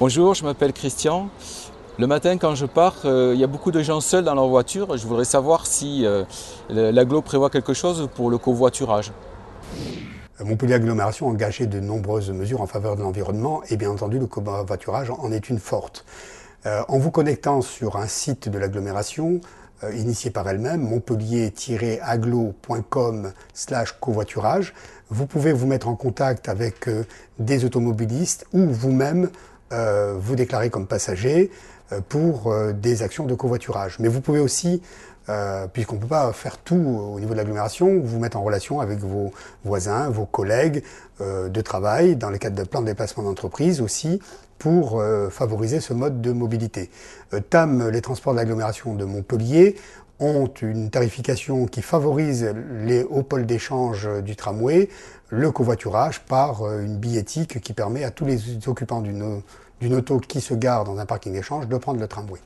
Bonjour, je m'appelle Christian. Le matin, quand je pars, euh, il y a beaucoup de gens seuls dans leur voiture. Je voudrais savoir si euh, l'aglo prévoit quelque chose pour le covoiturage. Euh, Montpellier Agglomération a engagé de nombreuses mesures en faveur de l'environnement et bien entendu, le covoiturage en est une forte. en vous connectant sur un site de l'agglomération, initié par elle-même, montpellier-aglo.com slash covoiturage, vous pouvez vous mettre en contact avec des automobilistes ou vous-même euh, vous déclarer comme passager euh, pour euh, des actions de covoiturage. Mais vous pouvez aussi, puisqu'on ne peut pas faire tout au niveau de l'agglomération, vous mettre en relation avec vos voisins, vos collègues de travail, dans le cadre de plans de déplacement d'entreprise aussi, pour favoriser ce mode de mobilité. TAM, les transports de l'agglomération de Montpellier, ont une tarification qui favorise les hauts pôles d'échange du tramway, le covoiturage par euh, une billettique qui permet à tous les occupants d'une auto qui se gare dans un parking d'échange de prendre le tramway.